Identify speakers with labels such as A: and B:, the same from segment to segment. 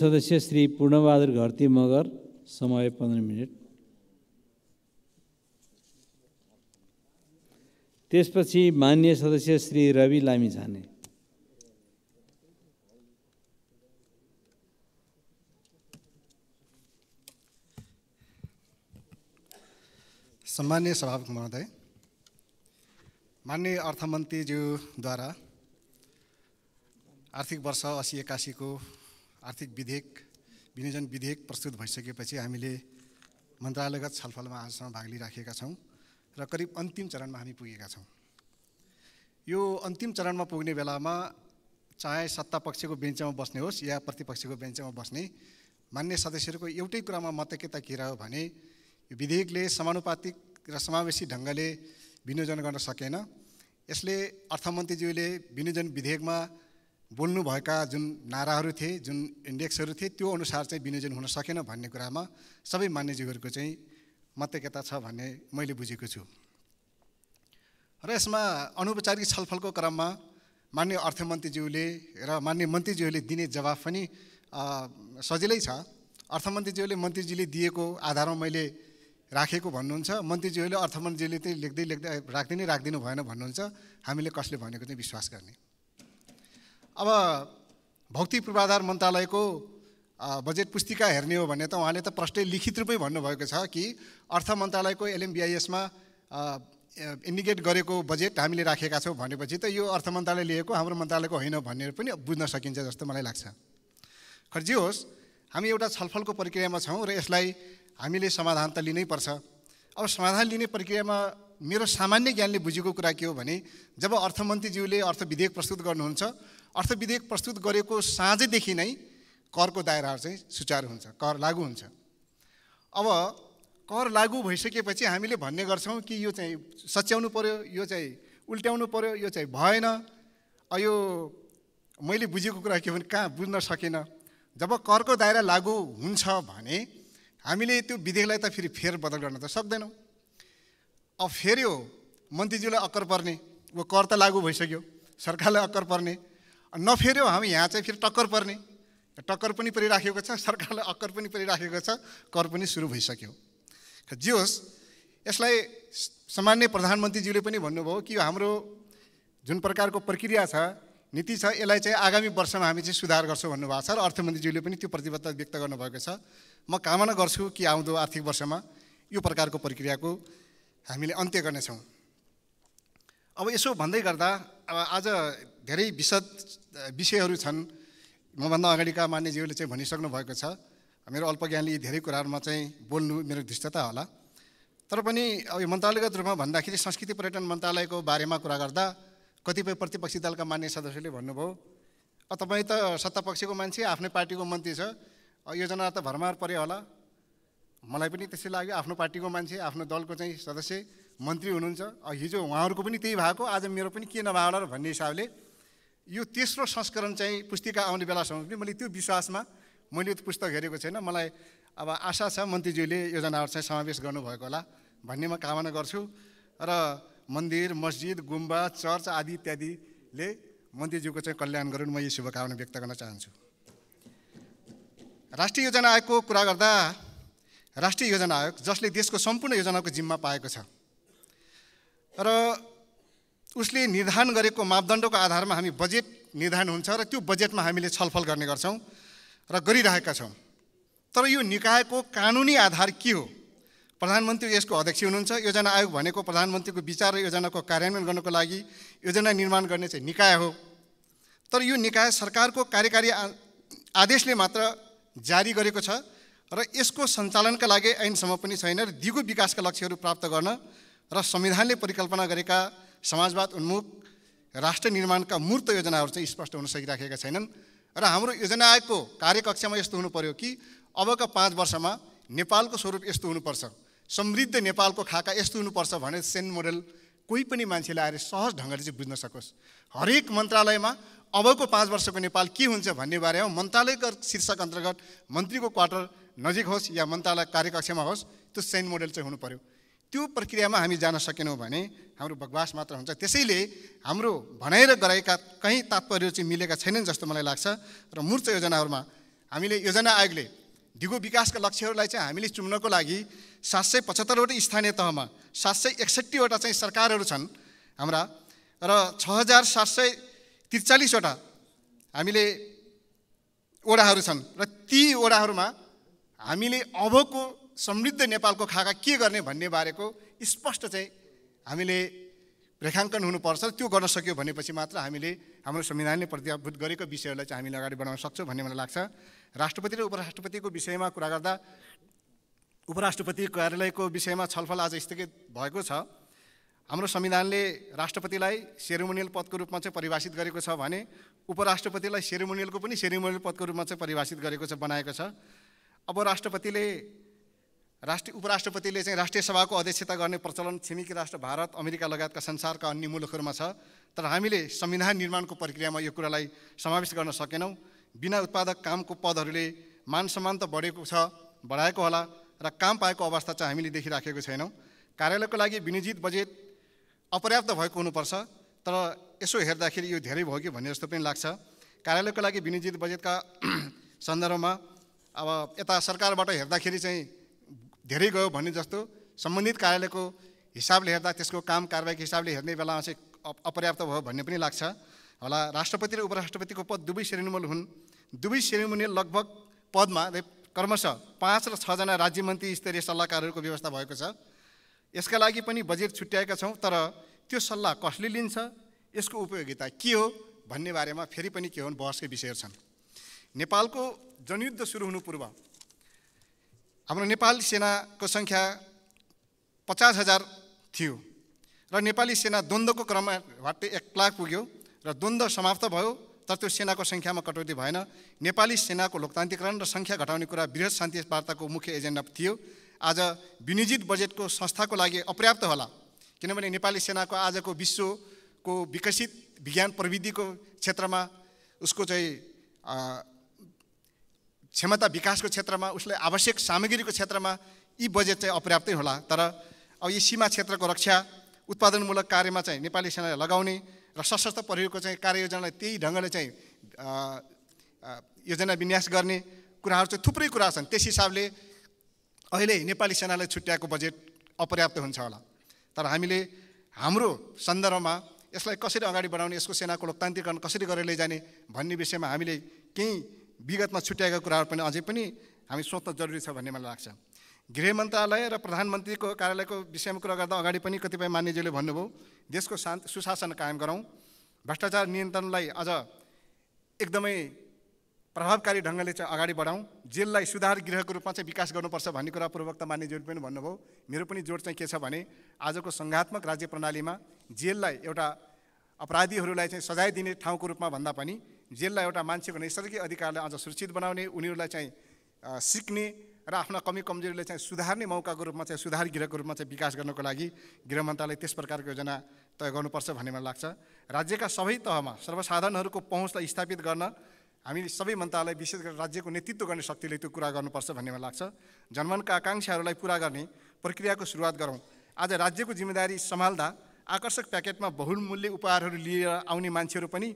A: सदस्य श्री पूर्णबहादुर घरती मगर समय पन्ध्र मिनट त्यसपछि मान्य सदस्य श्री रवि लामी छाने सम्मान्य सभापति महोदय मान्य अर्थमन्त्रीज्यूद्वारा आर्थिक वर्ष असी एक्कासीको आर्थिक विधेयक विनियोजन विधेयक प्रस्तुत भइसकेपछि हामीले मन्त्रालयगत छलफलमा आजसम्म भाग लिइराखेका छौँ र करिब अन्तिम चरणमा हामी पुगेका छौँ यो अन्तिम चरणमा पुग्ने बेलामा चाहे सत्ता पक्षको बेन्चमा बस्ने होस् या प्रतिपक्षको बेन्चमा बस्ने मान्य सदस्यहरूको एउटै कुरामा मतैक्यता के रह्यो भने यो विधेयकले समानुपातिक र समावेशी ढङ्गले विनियोजन गर्न सकेन यसले अर्थमन्त्रीज्यूले विनियोजन विधेयकमा बोल्नुभएका जुन नाराहरू थिए जुन इन्डेक्सहरू थिए त्यो अनुसार चाहिँ विनियोजन हुन सकेन भन्ने कुरामा सबै मान्यज्यूहरूको चाहिँ मतैकता छ भन्ने मैले बुझेको छु र यसमा अनौपचारिक छलफलको क्रममा मान्य अर्थमन्त्रीज्यूले र मान्य मन्त्रीज्यूले दिने जवाफ पनि सजिलै छ अर्थमन्त्रीज्यूले मन्त्रीजीले दिएको आधारमा मैले राखेको भन्नुहुन्छ मन्त्रीज्यूले अर्थमन्त्रीज्यूले चाहिँ लेख्दै लेख्दै राख्दिनै राखिदिनु भएन भन्नुहुन्छ हामीले कसले भनेको चाहिँ विश्वास गर्ने अब भौतिक पूर्वाधार मन्त्रालयको बजेट पुस्तिका हेर्ने हो भने त उहाँले त प्रष्टै लिखित रूपमै भन्नुभएको छ कि अर्थ मन्त्रालयको एलएमबिआइएसमा इन्डिकेट गरेको बजेट हामीले राखेका छौँ भनेपछि त यो अर्थ मन्त्रालय लिएको हाम्रो मन्त्रालयको होइन भनेर पनि बुझ्न सकिन्छ जस्तो मलाई लाग्छ खर जे होस् हामी एउटा छलफलको प्रक्रियामा छौँ र यसलाई हामीले समाधान त लिनै पर्छ अब समाधान लिने प्रक्रियामा मेरो सामान्य ज्ञानले बुझेको कुरा के हो भने जब अर्थमन्त्रीज्यूले अर्थ विधेयक प्रस्तुत गर्नुहुन्छ अर्थ विधेयक प्रस्तुत गरेको साँझैदेखि नै करको दायराहरू चाहिँ सुचारू हुन्छ कर लागू हुन्छ अब कर लागू भइसकेपछि हामीले भन्ने गर्छौँ कि यो चाहिँ सच्याउनु पऱ्यो यो चाहिँ उल्ट्याउनु पऱ्यो यो चाहिँ भएन यो मैले बुझेको कुरा के भने कहाँ बुझ्न सकेन जब करको दायरा लागु हुन्छ भने हामीले त्यो विधेयकलाई त फेरि फेर बदल गर्न त सक्दैनौँ अब फेरि हो मन्त्रीज्यूलाई अक्कर पर्ने ऊ कर त लागु भइसक्यो सरकारलाई अक्कर पर्ने नफेऱ्यौँ हामी यहाँ चाहिँ फेरि टक्कर पर्ने टक्कर पनि परिराखेको छ सरकारले अक्कर पनि परिराखेको छ कर पनि सुरु भइसक्यो जे होस् यसलाई सामान्य प्रधानमन्त्रीज्यूले पनि भन्नुभयो कि हाम्रो जुन प्रकारको प्रक्रिया छ नीति छ यसलाई चाहिँ आगामी वर्षमा हामी चाहिँ सुधार गर्छौँ भन्नुभएको छ र अर्थमन्त्रीज्यूले पनि त्यो प्रतिबद्धता व्यक्त गर्नुभएको छ म कामना गर्छु कि आउँदो आर्थिक वर्षमा यो प्रकारको प्रक्रियाको हामीले अन्त्य गर्नेछौँ अब यसो भन्दै गर्दा अब आज धेरै विशद विषयहरू छन् मभन्दा अगाडिका मान्यज्यूले चाहिँ भनिसक्नु भएको छ मेरो अल्पज्ञानले यी धेरै कुराहरूमा चाहिँ बोल्नु मेरो धृष्टता होला तर पनि अब यो मन्त्रालयगत रूपमा भन्दाखेरि संस्कृति पर्यटन मन्त्रालयको बारेमा कुरा गर्दा कतिपय प्रतिपक्षी दलका मान्य सदस्यले भन्नुभयो तपाईँ त सत्तापक्षको मान्छे आफ्नै पार्टीको मन्त्री छ योजना त भरमार पऱ्यो होला मलाई पनि त्यस्तै लाग्यो आफ्नो पार्टीको मान्छे आफ्नो दलको चाहिँ सदस्य मन्त्री हुनुहुन्छ हिजो उहाँहरूको पनि त्यही भएको आज मेरो पनि के नभए होला भन्ने हिसाबले यो तेस्रो संस्करण चाहिँ पुस्तिका आउने बेलासम्म पनि मैले त्यो विश्वासमा मैले त्यो पुस्तक हेरेको छैन मलाई अब आशा छ मन्त्रीज्यूले योजनाहरू चाहिँ समावेश गर्नुभएको होला भन्ने म कामना गर्छु र मन्दिर मस्जिद गुम्बा चर्च आदि इत्यादिले मन्त्रीज्यूको चाहिँ कल्याण गरून् म यो शुभकामना व्यक्त गर्न चाहन्छु राष्ट्रिय योजना आयोगको कुरा गर्दा राष्ट्रिय योजना आयोग जसले देशको सम्पूर्ण योजनाको जिम्मा पाएको छ र उसले निर्धारण गरेको मापदण्डको आधारमा हामी बजेट निर्धारण हुन्छ र त्यो बजेटमा हामीले छलफल गर्ने गर्छौँ र गरिरहेका छौँ तर यो निकायको कानुनी आधार के हो प्रधानमन्त्री यसको अध्यक्ष हुनुहुन्छ योजना आयोग भनेको प्रधानमन्त्रीको विचार र योजनाको कार्यान्वयन गर्नको लागि योजना निर्माण गर्ने चाहिँ निकाय हो तर यो निकाय सरकारको कार्यकारी आदेशले मात्र जारी गरेको छ र यसको सञ्चालनका लागि ऐनसम्म पनि छैन र दिगो विकासका लक्ष्यहरू प्राप्त गर्न र संविधानले परिकल्पना गरेका समाजवाद उन्मुख राष्ट्र निर्माणका मूर्त योजनाहरू चाहिँ स्पष्ट हुन सकिराखेका छैनन् र हाम्रो योजना आयोगको कार्यकक्षमा यस्तो हुनु पर्यो कि अबका पाँच वर्षमा नेपालको स्वरूप यस्तो हुनुपर्छ समृद्ध नेपालको खाका यस्तो हुनुपर्छ भने सेन मोडल कोही पनि मान्छेले आएर सहज ढङ्गले चाहिँ बुझ्न सकोस् हरेक मन्त्रालयमा अबको पाँच वर्षको नेपाल के हुन्छ भन्ने बारेमा मन्त्रालयको शीर्षक अन्तर्गत मन्त्रीको क्वार्टर नजिक होस् या मन्त्रालय कार्यकक्षमा होस् त्यो सेन मोडल चाहिँ हुनु पऱ्यो त्यो प्रक्रियामा हामी जान सकेनौँ भने हाम्रो बकवास मात्र हुन्छ त्यसैले हाम्रो भनाइ र गराएका कहीँ तात्पर्य चाहिँ मिलेका छैनन् जस्तो मलाई लाग्छ र मूर्च योजनाहरूमा हामीले योजना आयोगले दिगो विकासका लक्ष्यहरूलाई चाहिँ हामीले चुम्नको लागि सात सय पचहत्तरवटा स्थानीय तहमा सात सय एकसट्ठीवटा चाहिँ सरकारहरू छन् हाम्रा र छ हजार सात सय त्रिचालिसवटा हामीले ओडाहरू छन् र ती ओडाहरूमा हामीले अबको समृद्ध नेपालको खाका के गर्ने भन्ने बारेको स्पष्ट चाहिँ हामीले रेखाङ्कन हुनुपर्छ त्यो गर्न सक्यो भनेपछि मात्र हामीले हाम्रो संविधानले प्रतिभूत गरेको विषयहरूलाई चाहिँ हामीले अगाडि बढाउन सक्छौँ भन्ने मलाई लाग्छ राष्ट्रपति र उपराष्ट्रपतिको विषयमा कुरा गर्दा उपराष्ट्रपति कार्यालयको विषयमा छलफल आज स्थगित भएको छ हाम्रो संविधानले राष्ट्रपतिलाई सेरोमोनियल पदको रूपमा चाहिँ परिभाषित गरेको छ भने उपराष्ट्रपतिलाई सेरोमोनियलको पनि सेरोमोनियल पदको रूपमा चाहिँ परिभाषित गरेको छ बनाएको छ अब राष्ट्रपतिले राष्ट्रिय उपराष्ट्रपतिले चाहिँ राष्ट्रिय सभाको अध्यक्षता गर्ने प्रचलन छिमेकी राष्ट्र भारत अमेरिका लगायतका संसारका अन्य मुलुकहरूमा छ तर हामीले संविधान निर्माणको प्रक्रियामा यो कुरालाई समावेश गर्न सकेनौँ बिना उत्पादक कामको पदहरूले मान सम्मान त बढेको छ बढाएको होला र काम पाएको अवस्था चाहिँ हामीले देखिराखेको छैनौँ कार्यालयको लागि विनियोजित बजेट अपर्याप्त भएको हुनुपर्छ तर यसो हेर्दाखेरि यो धेरै भयो कि भन्ने जस्तो पनि लाग्छ कार्यालयको लागि विनियोजित बजेटका सन्दर्भमा अब यता सरकारबाट हेर्दाखेरि चाहिँ धेरै गयो भने जस्तो सम्बन्धित कार्यालयको हिसाबले हेर्दा त्यसको काम कारवाहीको हिसाबले हेर्ने बेलामा चाहिँ अपर्याप्त भयो भन्ने पनि लाग्छ होला राष्ट्रपति र उपराष्ट्रपतिको पद दुवै श्रेणीमूल हुन् दुवै श्रेणीमूल लगभग पदमा कर्मश पाँच र छजना राज्य मन्त्री स्तरीय सल्लाहकारहरूको व्यवस्था भएको छ यसका लागि पनि बजेट छुट्याएका छौँ तर त्यो सल्लाह कसले लिन्छ यसको उपयोगिता के हो भन्ने बारेमा फेरि पनि के हो बहसकै विषयहरू छन् नेपालको जनयुद्ध सुरु हुनु पूर्व हाम्रो नेपाली सेनाको सङ्ख्या पचास हजार थियो र नेपाली सेना द्वन्द्वको क्रममा एक लाख पुग्यो र द्वन्द्व समाप्त भयो तर त्यो सेनाको सङ्ख्यामा कटौती भएन नेपाली सेनाको लोकतान्त्रिकरण र सङ्ख्या घटाउने कुरा वृहत शान्ति वार्ताको मुख्य एजेन्डा थियो आज विनियोजित बजेटको संस्थाको लागि अपर्याप्त होला किनभने नेपाली सेनाको आजको विश्वको विकसित विज्ञान प्रविधिको क्षेत्रमा उसको चाहिँ क्षमता विकासको क्षेत्रमा उसलाई आवश्यक सामग्रीको क्षेत्रमा यी बजेट चाहिँ अपर्याप्तै होला तर अब यी सीमा क्षेत्रको रक्षा उत्पादनमूलक कार्यमा चाहिँ नेपाली सेनालाई लगाउने र सशस्त्र प्रहरीको चाहिँ कार्ययोजनालाई त्यही ढङ्गले चाहिँ योजना विन्यास गर्ने कुराहरू चाहिँ थुप्रै कुरा छन् त्यस हिसाबले अहिले नेपाली सेनालाई छुट्याएको बजेट अपर्याप्त हुन्छ होला तर हामीले हाम्रो सन्दर्भमा यसलाई कसरी अगाडि बढाउने यसको सेनाको लोकतान्त्रिकरण कसरी गरेर लैजाने भन्ने विषयमा हामीले केही विगतमा छुट्याएको कुराहरू पनि अझै पनि हामी सोच्न जरुरी छ भन्ने मलाई लाग्छ गृह मन्त्रालय र प्रधानमन्त्रीको कार्यालयको विषयमा कुरा गर्दा अगाडि पनि कतिपय मान्यजीले भन्नुभयो देशको शान्त सुशासन कायम गरौँ भ्रष्टाचार नियन्त्रणलाई अझ एकदमै प्रभावकारी ढङ्गले चाहिँ अगाडि बढाउँ जेललाई सुधार गृहको रूपमा चाहिँ विकास गर्नुपर्छ भन्ने कुरा पूर्वक्त मान्यज्यूले पनि भन्नुभयो मेरो पनि जोड चाहिँ के छ भने आजको सङ्घात्मक राज्य प्रणालीमा जेललाई एउटा अपराधीहरूलाई चाहिँ सजाय दिने ठाउँको रूपमा भन्दा पनि जेललाई एउटा मान्छेको नैसर्गिक अधिकारलाई अझ सुरक्षित बनाउने उनीहरूलाई चाहिँ सिक्ने र आफ्ना कमी कमजोरीलाई चाहिँ सुधार्ने मौकाको रूपमा चाहिँ सुधार गृहको रूपमा चाहिँ विकास गर्नको लागि गृह मन्त्रालय त्यस प्रकारको योजना तय गर्नुपर्छ भन्ने मलाई लाग्छ राज्यका सबै तहमा सर्वसाधारणहरूको पहुँचलाई स्थापित गर्न हामीले सबै मन्त्रालय विशेष गरेर राज्यको नेतृत्व गर्ने शक्तिले त्यो कुरा गर्नुपर्छ भन्ने मलाई लाग्छ जनमनका आकाङ्क्षाहरूलाई पुरा गर्ने प्रक्रियाको सुरुवात गरौँ आज राज्यको जिम्मेदारी सम्हाल्दा आकर्षक प्याकेटमा बहुमूल्य उपहारहरू लिएर आउने मान्छेहरू पनि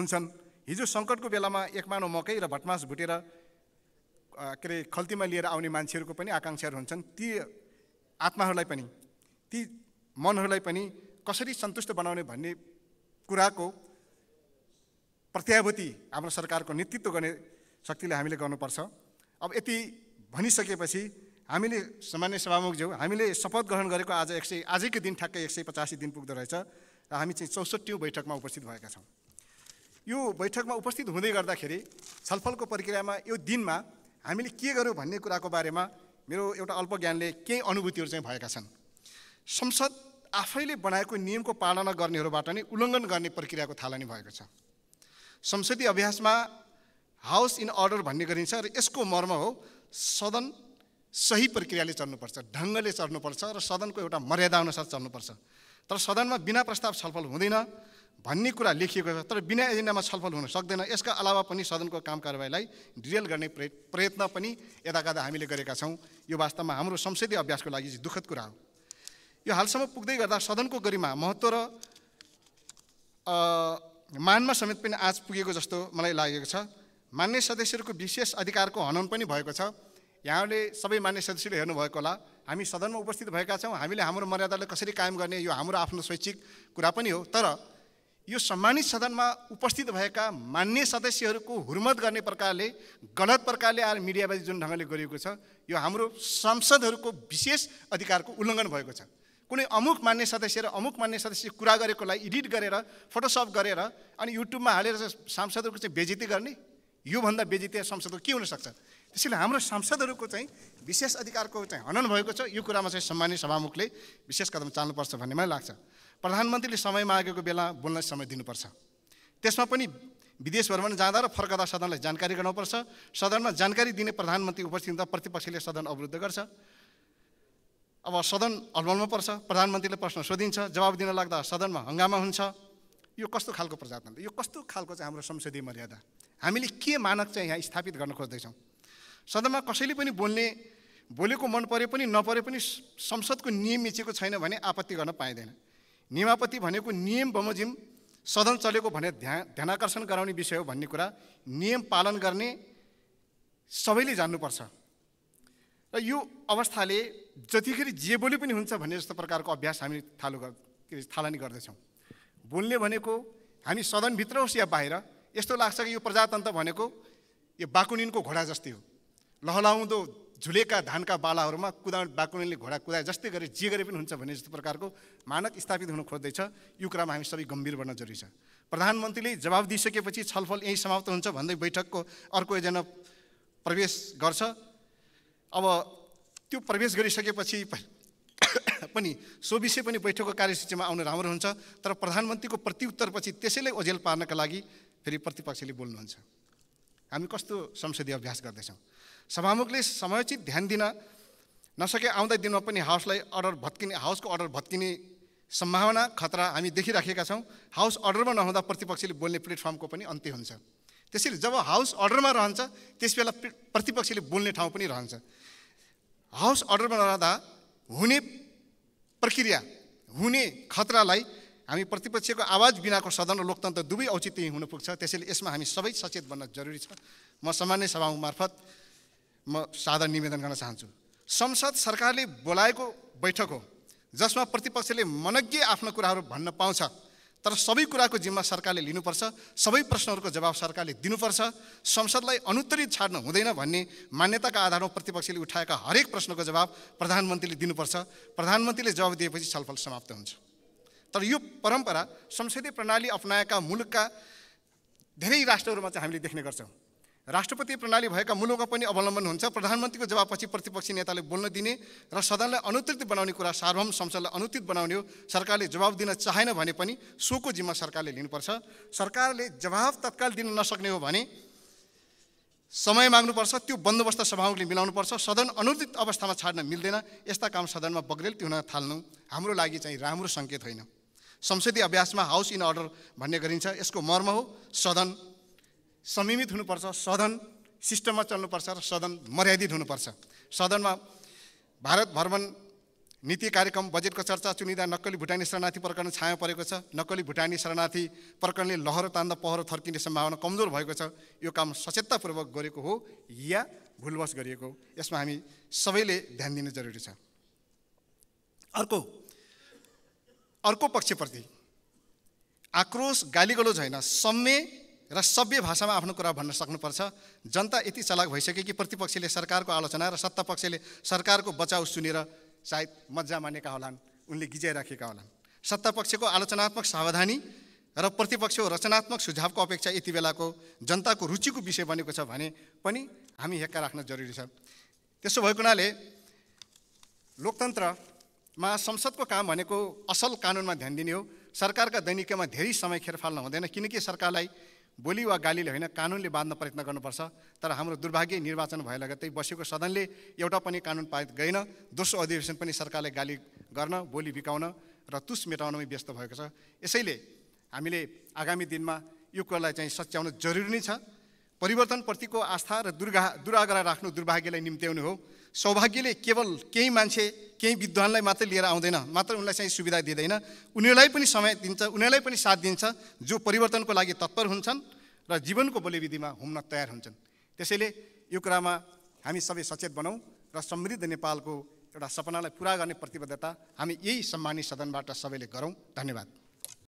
A: हुन्छन् हिजो सङ्कटको बेलामा एकमानो मकै र भटमास भुटेर के अरे खल्तीमा लिएर आउने मान्छेहरूको पनि आकाङ्क्षाहरू हुन्छन् ती आत्माहरूलाई पनि ती मनहरूलाई पनि कसरी सन्तुष्ट बनाउने भन्ने कुराको प्रत्याभूति हाम्रो सरकारको नेतृत्व गर्ने शक्तिले हामीले गर्नुपर्छ अब यति भनिसकेपछि हामीले सामान्य सभामुख सभामुखज्यू हामीले शपथ ग्रहण गरेको आज एक सय आजकै दिन ठ्याक्कै एक सय पचासी दिन पुग्दो रहेछ र हामी चाहिँ चौसठौँ बैठकमा उपस्थित भएका छौँ यो बैठकमा उपस्थित हुँदै गर्दाखेरि छलफलको प्रक्रियामा यो दिनमा हामीले के गर्यौँ भन्ने कुराको बारेमा मेरो एउटा अल्प ज्ञानले केही अनुभूतिहरू चाहिँ भएका छन् संसद आफैले बनाएको नियमको पालना गर्नेहरूबाट नै उल्लङ्घन गर्ने प्रक्रियाको थालनी भएको छ संसदीय अभ्यासमा हाउस इन अर्डर भन्ने गरिन्छ र यसको मर्म हो सदन सही प्रक्रियाले चल्नुपर्छ ढङ्गले चल्नुपर्छ र सदनको एउटा मर्यादा अनुसार चल्नुपर्छ तर सदनमा बिना प्रस्ताव छलफल हुँदैन भन्ने कुरा लेखिएको छ तर बिना एजेन्डामा छलफल हुन सक्दैन यसका अलावा पनि सदनको काम कारवाहीलाई डिरेल गर्ने प्रयत्न पनि यताकादा हामीले गरेका छौँ यो वास्तवमा हाम्रो संसदीय अभ्यासको लागि चाहिँ दुःखद कुरा हो यो हालसम्म पुग्दै गर्दा सदनको गरिमा महत्त्व र मानमा समेत पनि आज पुगेको जस्तो मलाई लागेको छ मान्य सदस्यहरूको विशेष अधिकारको हनन पनि भएको छ यहाँले सबै मान्य सदस्यले हेर्नुभएको होला हामी सदनमा उपस्थित भएका छौँ हामीले हाम्रो मर्यादालाई कसरी कायम गर्ने यो हाम्रो आफ्नो शैक्षिक कुरा पनि हो तर यो सम्मानित सदनमा उपस्थित भएका मान्य सदस्यहरूको हुर्मत गर्ने प्रकारले गलत प्रकारले आएर मिडियाबाजी जुन ढङ्गले गरिएको छ यो हाम्रो सांसदहरूको विशेष अधिकारको उल्लङ्घन भएको छ कुनै अमुक मान्य सदस्य र अमुक मान्य सदस्य कुरा गरेकोलाई एडिट गरेर फोटोसप गरेर अनि युट्युबमा हालेर सांसदहरूको चाहिँ बेजिती गर्ने योभन्दा बेजिती सांसदको के हुनसक्छ त्यसैले हाम्रो सांसदहरूको चाहिँ विशेष अधिकारको चाहिँ हनन भएको छ यो कुरामा चाहिँ सम्मान्य सभामुखले विशेष कदम चाल्नुपर्छ भन्ने मलाई लाग्छ प्रधानमन्त्रीले समय मागेको बेला बोल्न समय दिनुपर्छ त्यसमा पनि विदेश भ्रमण जाँदा र फर्कदा सदनलाई जानकारी गराउनुपर्छ सदनमा जानकारी दिने प्रधानमन्त्री उपस्थित हुँदा प्रतिपक्षले सदन अवरुद्ध गर्छ अब सदन हलबलमा पर्छ प्रधानमन्त्रीले प्रश्न सोधिन्छ जवाब दिन लाग्दा सदनमा हङ्गामा हुन्छ यो कस्तो खालको प्रजातन्त्र यो कस्तो खालको चाहिँ हाम्रो संसदीय मर्यादा हामीले के मानक चाहिँ यहाँ स्थापित गर्न खोज्दैछौँ सदनमा कसैले पनि बोल्ने बोलेको मन परे पनि नपरे पनि संसदको नियम मिचेको छैन भने आपत्ति गर्न पाइँदैन निमापति भनेको नियम बमोजिम सदन चलेको भने ध्यान ध्यानाकर्षण गराउने विषय हो भन्ने कुरा नियम पालन गर्ने सबैले जान्नुपर्छ र यो अवस्थाले जतिखेर जे बोले पनि हुन्छ भन्ने जस्तो प्रकारको अभ्यास हामी थालु गर् थालनी गर्दैछौँ बोल्ने भनेको हामी सदनभित्र होस् या बाहिर यस्तो लाग्छ कि यो प्रजातन्त्र भनेको यो बाकुनिनको घोडा जस्तै हो लहलाउँदो झुलेका धानका बालाहरूमा कुदा बाकुनेले घोडा कुदाए जस्तै गरे जे गरे पनि हुन्छ भन्ने जस्तो प्रकारको मानक स्थापित हुन खोज्दैछ यो कुरामा हामी सबै गम्भीर बन्न जरुरी छ प्रधानमन्त्रीले जवाब दिइसकेपछि छलफल यहीँ समाप्त हुन्छ भन्दै बैठकको अर्को एजेन्डा प्रवेश गर्छ अब त्यो प्रवेश गरिसकेपछि पनि सो विषय पनि बैठकको कार्यसूचीमा आउनु राम्रो हुन्छ तर प्रधानमन्त्रीको प्रत्युत्तरपछि त्यसैले ओझेल पार्नका लागि फेरि प्रतिपक्षले बोल्नुहुन्छ हामी कस्तो संसदीय अभ्यास गर्दैछौँ सभामुखले समयोचित ध्यान दिन नसके आउँदै दिनमा पनि हाउसलाई अर्डर भत्किने हाउसको अर्डर भत्किने सम्भावना खतरा हामी देखिराखेका छौँ हाउस अर्डरमा नहुँदा प्रतिपक्षले बोल्ने प्लेटफर्मको पनि अन्त्य हुन्छ त्यसरी जब हाउस अर्डरमा रहन्छ त्यस बेला प्रतिपक्षले बोल्ने ठाउँ पनि रहन्छ हाउस अर्डरमा रहँदा हुने प्रक्रिया हुने खतरालाई हामी प्रतिपक्षको आवाज बिनाको सदन र लोकतन्त्र दुवै औचित्य हुन पुग्छ त्यसैले यसमा हामी सबै सचेत बन्न जरुरी छ म सामान्य सभा मार्फत म साधारण निवेदन गर्न चाहन्छु संसद सरकारले बोलाएको बैठक हो जसमा प्रतिपक्षले मनज्ञ आफ्नो कुराहरू भन्न पाउँछ तर सबै कुराको जिम्मा सरकारले लिनुपर्छ सबै प्रश्नहरूको जवाब सरकारले दिनुपर्छ संसदलाई अनुत्तरित छाड्न हुँदैन भन्ने मान्यताका आधारमा प्रतिपक्षले उठाएका हरेक प्रश्नको जवाब प्रधानमन्त्रीले दिनुपर्छ प्रधानमन्त्रीले जवाब दिएपछि छलफल समाप्त हुन्छ तर यो परम्परा संसदीय प्रणाली अप्नाएका मुलुकका धेरै राष्ट्रहरूमा चाहिँ हामीले देख्ने गर्छौँ राष्ट्रपति प्रणाली भएका मुलुकमा पनि अवलम्बन हुन्छ प्रधानमन्त्रीको जवाबपछि प्रतिपक्षी नेताले बोल्न दिने र सदनलाई अनुतृत बनाउने कुरा सार्वभौम संसदलाई अनुतृत बनाउने हो सरकारले जवाब दिन चाहेन भने पनि सोको जिम्मा सरकारले लिनुपर्छ सरकारले जवाब तत्काल दिन नसक्ने हो भने समय माग्नुपर्छ त्यो बन्दोबस्त सभामुखले मिलाउनुपर्छ सदन अनुचित अवस्थामा छाड्न मिल्दैन यस्ता काम सदनमा बग्रेल्ती हुन थाल्नु हाम्रो लागि चाहिँ राम्रो सङ्केत होइन संसदीय अभ्यासमा हाउस इन अर्डर भन्ने गरिन्छ यसको मर्म हो सदन समीमित हुनुपर्छ सदन सिस्टममा चल्नुपर्छ र सदन मर्यादित हुनुपर्छ सदनमा भारत भ्रमण नीति कार्यक्रम बजेटको चर्चा चुनिँदा नक्कली भुटानी शरणार्थी प्रकरण छाया परेको छ नक्कली भुटानी शरणार्थी प्रकरणले लहरो तान्दा पहरो थर्किने सम्भावना कमजोर भएको छ यो काम सचेततापूर्वक गरेको हो या भुलवश गरिएको हो यसमा हामी सबैले ध्यान दिनु जरुरी छ अर्को अर्को पक्षप्रति आक्रोश गालीगलोज होइन सम्य र सभ्य भाषामा आफ्नो कुरा भन्न सक्नुपर्छ जनता यति चलाक भइसक्यो कि प्रतिपक्षले सरकारको आलोचना र सत्तापक्षले सरकारको बचाउ सुनेर सायद मजा मानेका होलान् उनले गिजाइराखेका होलान् सत्तापक्षको आलोचनात्मक सावधानी र प्रतिपक्षको रचनात्मक सुझावको अपेक्षा यति बेलाको जनताको रुचिको विषय बनेको छ भने पनि हामी हेक्का राख्न जरुरी छ त्यसो भएको हुनाले लोकतन्त्रमा संसदको काम भनेको असल कानुनमा ध्यान दिने हो सरकारका दैनिकमा धेरै समय खेरफाल्न हुँदैन किनकि सरकारलाई बोली वा गालीले होइन कानुनले बाँध्न प्रयत्न गर्नुपर्छ तर हाम्रो दुर्भाग्य निर्वाचन भए लगत्तै बसेको सदनले एउटा पनि कानुन पारित गएन दोस्रो अधिवेशन पनि सरकारले गाली गर्न बोली बिकाउन र तुस मेटाउनमै व्यस्त भएको छ यसैले हामीले आगामी दिनमा यो कुरालाई चाहिँ सच्याउन जरुरी नै छ परिवर्तनप्रतिको आस्था र दुर्गा दुराग्रह राख्नु दुर्भाग्यलाई निम्त्याउनु हो सौभाग्यले केवल केही मान्छे केही विद्वानलाई मात्रै लिएर आउँदैन मात्र उनलाई चाहिँ सुविधा दिँदैन उनीहरूलाई पनि समय दिन्छ उनीहरूलाई पनि साथ दिन्छ जो परिवर्तनको लागि तत्पर हुन्छन् र जीवनको बलिविधिमा हुम्न तयार हुन्छन् त्यसैले यो कुरामा हामी सबै सचेत बनाउँ र समृद्ध नेपालको एउटा सपनालाई पुरा गर्ने प्रतिबद्धता हामी यही सम्मानित सदनबाट सबैले गरौँ धन्यवाद